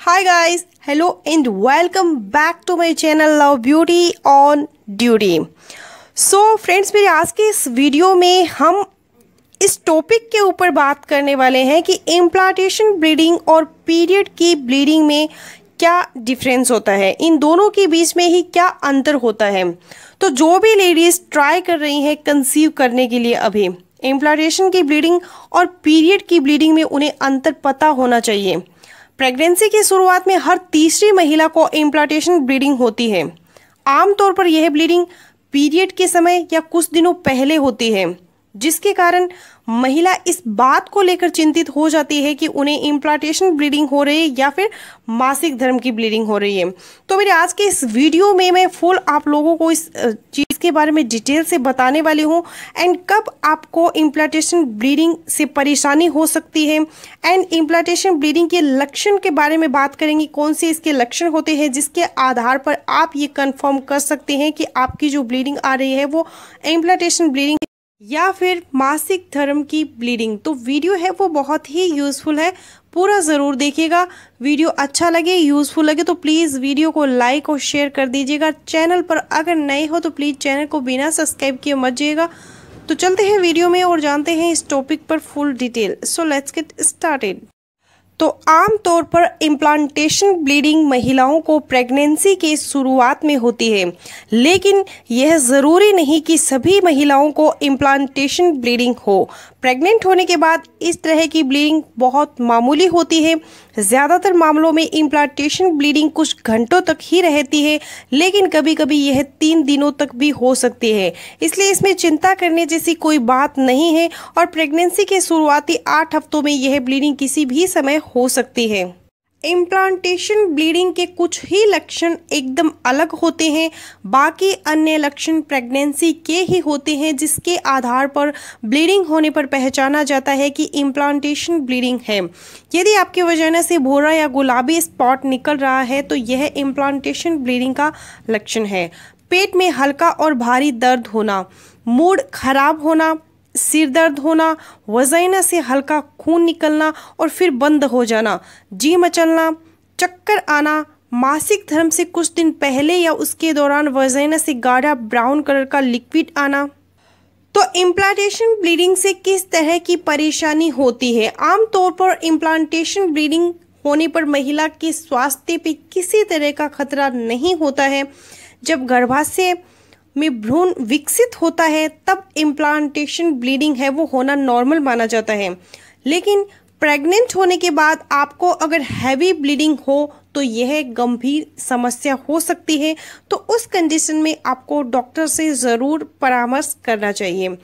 high guys hello and welcome back to my channel love beauty on duty so friends मेरे आज के इस video में हम इस टॉपिक के ऊपर बात करने वाले हैं कि इम्प्लाटेशन ब्लीडिंग और पीरियड की ब्लीडिंग में क्या डिफरेंस होता है इन दोनों के बीच में ही क्या अंतर होता है तो जो भी लेडीज़ ट्राई कर रही हैं कंसीव करने के लिए अभी इम्प्लाटेशन की ब्लीडिंग और पीरियड की ब्लीडिंग में उन्हें अंतर पता होना चाहिए प्रेगनेंसी की शुरुआत में हर तीसरी महिला को इम्प्लांटेशन ब्लीडिंग होती है आमतौर पर यह ब्लीडिंग पीरियड के समय या कुछ दिनों पहले होती है जिसके कारण महिला इस बात को लेकर चिंतित हो जाती है कि उन्हें इम्प्लांटेशन ब्लीडिंग हो रही है या फिर मासिक धर्म की ब्लीडिंग हो रही है तो मेरे आज के इस वीडियो में मैं फुल आप लोगों को इस चीज़ के बारे में डिटेल से बताने वाली हूँ एंड कब आपको इम्प्लांटेशन ब्लीडिंग से परेशानी हो सकती है एंड इम्प्लांटेशन ब्लीडिंग के लक्षण के बारे में बात करेंगे कौन से इसके लक्षण होते हैं जिसके आधार पर आप ये कन्फर्म कर सकते हैं कि आपकी जो ब्लीडिंग आ रही है वो इम्प्लांटेशन ब्लीडिंग या फिर मासिक धर्म की ब्लीडिंग तो वीडियो है वो बहुत ही यूज़फुल है पूरा ज़रूर देखिएगा वीडियो अच्छा लगे यूज़फुल लगे तो प्लीज़ वीडियो को लाइक और शेयर कर दीजिएगा चैनल पर अगर नए हो तो प्लीज़ चैनल को बिना सब्सक्राइब किए मत जाइएगा तो चलते हैं वीडियो में और जानते हैं इस टॉपिक पर full detail so let's get started तो आमतौर पर इम्प्लांटेशन ब्लीडिंग महिलाओं को प्रेगनेंसी के शुरुआत में होती है लेकिन यह ज़रूरी नहीं कि सभी महिलाओं को इम्प्लांटेशन ब्लीडिंग हो प्रेग्नेंट होने के बाद इस तरह की ब्लीडिंग बहुत मामूली होती है ज़्यादातर मामलों में इम्प्लांटेशन ब्लीडिंग कुछ घंटों तक ही रहती है लेकिन कभी कभी यह तीन दिनों तक भी हो सकती है इसलिए इसमें चिंता करने जैसी कोई बात नहीं है और प्रेगनेंसी के शुरुआती आठ हफ्तों में यह ब्लीडिंग किसी भी समय हो सकती है इम्प्लांटेशन ब्लीडिंग के कुछ ही लक्षण एकदम अलग होते हैं बाकी अन्य लक्षण प्रेगनेंसी के ही होते हैं जिसके आधार पर ब्लीडिंग होने पर पहचाना जाता है कि इम्प्लांटेशन ब्लीडिंग है यदि आपके वजह से भोरा या गुलाबी स्पॉट निकल रहा है तो यह इम्प्लांटेशन ब्लीडिंग का लक्षण है पेट में हल्का और भारी दर्द होना मूड खराब होना सिर दर्द होना वजाइना से हल्का खून निकलना और फिर बंद हो जाना जी मचलना चक्कर आना मासिक धर्म से कुछ दिन पहले या उसके दौरान वजाइना से गाढ़ा ब्राउन कलर का लिक्विड आना तो इम्प्लांटेशन ब्लीडिंग से किस तरह की परेशानी होती है आमतौर पर इम्प्लांटेशन ब्लीडिंग होने पर महिला के स्वास्थ्य पे किसी तरह का खतरा नहीं होता है जब गर्भाशय में भ्रूण विकसित होता है तब इम्प्लांटेशन ब्लीडिंग है वो होना नॉर्मल माना जाता है लेकिन प्रेग्नेंट होने के बाद आपको अगर हैवी ब्लीडिंग हो तो यह गंभीर समस्या हो सकती है तो उस कंडीशन में आपको डॉक्टर से ज़रूर परामर्श करना चाहिए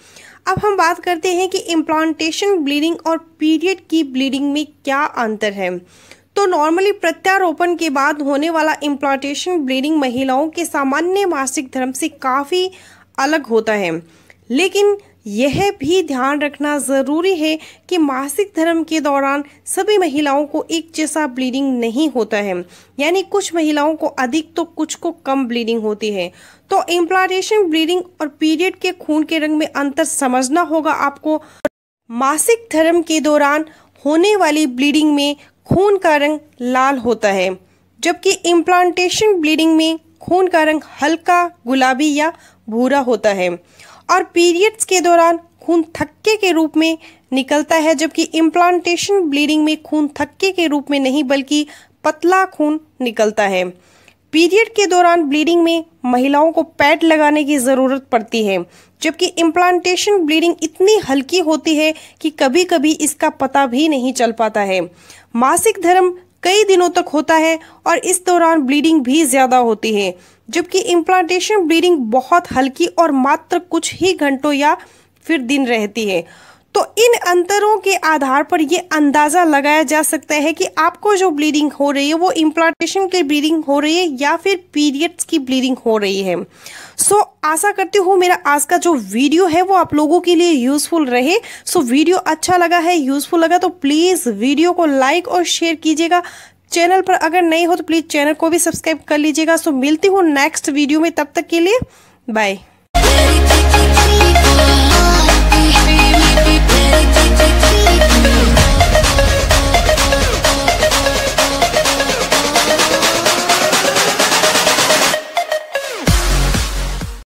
अब हम बात करते हैं कि इम्प्लांटेशन ब्लीडिंग और पीरियड की ब्लीडिंग में क्या अंतर है तो नॉर्मली प्रत्यारोपण के बाद होने वाला इम्प्लांटेशन ब्लीडिंग महिलाओं के सामान्य मासिक धर्म से काफ़ी अलग होता है लेकिन यह भी ध्यान रखना ज़रूरी है कि मासिक धर्म के दौरान सभी महिलाओं को एक जैसा ब्लीडिंग नहीं होता है यानी कुछ महिलाओं को अधिक तो कुछ को कम ब्लीडिंग होती है तो इम्प्लांटेशन ब्लीडिंग और पीरियड के खून के रंग में अंतर समझना होगा आपको मासिक धर्म के दौरान होने वाली ब्लीडिंग में खून का रंग लाल होता है जबकि इम्प्लांटेशन ब्लीडिंग में खून का रंग हल्का गुलाबी या भूरा होता है और पीरियड्स के दौरान खून थक्के के रूप में निकलता है जबकि इम्प्लांटेशन ब्लीडिंग में खून थक्के के रूप में नहीं बल्कि पतला खून निकलता है पीरियड के दौरान ब्लीडिंग में महिलाओं को पैड लगाने की ज़रूरत पड़ती है जबकि इम्प्लांटेशन ब्लीडिंग इतनी हल्की होती है कि कभी कभी इसका पता भी नहीं चल पाता है मासिक धर्म कई दिनों तक होता है और इस दौरान ब्लीडिंग भी ज़्यादा होती है जबकि इम्प्लांटेशन ब्लीडिंग बहुत हल्की और मात्र कुछ ही घंटों या फिर दिन रहती है तो इन अंतरों के आधार पर ये अंदाज़ा लगाया जा सकता है कि आपको जो ब्लीडिंग हो रही है वो इम्प्लांटेशन की ब्लीडिंग हो रही है या फिर पीरियड्स की ब्लीडिंग हो रही है सो so, आशा करती हूँ मेरा आज का जो वीडियो है वो आप लोगों के लिए यूज़फुल रहे सो so, वीडियो अच्छा लगा है यूज़फुल लगा तो प्लीज़ वीडियो को लाइक और शेयर कीजिएगा चैनल पर अगर नहीं हो तो प्लीज़ चैनल को भी सब्सक्राइब कर लीजिएगा सो so, मिलती हूँ नेक्स्ट वीडियो में तब तक के लिए बाय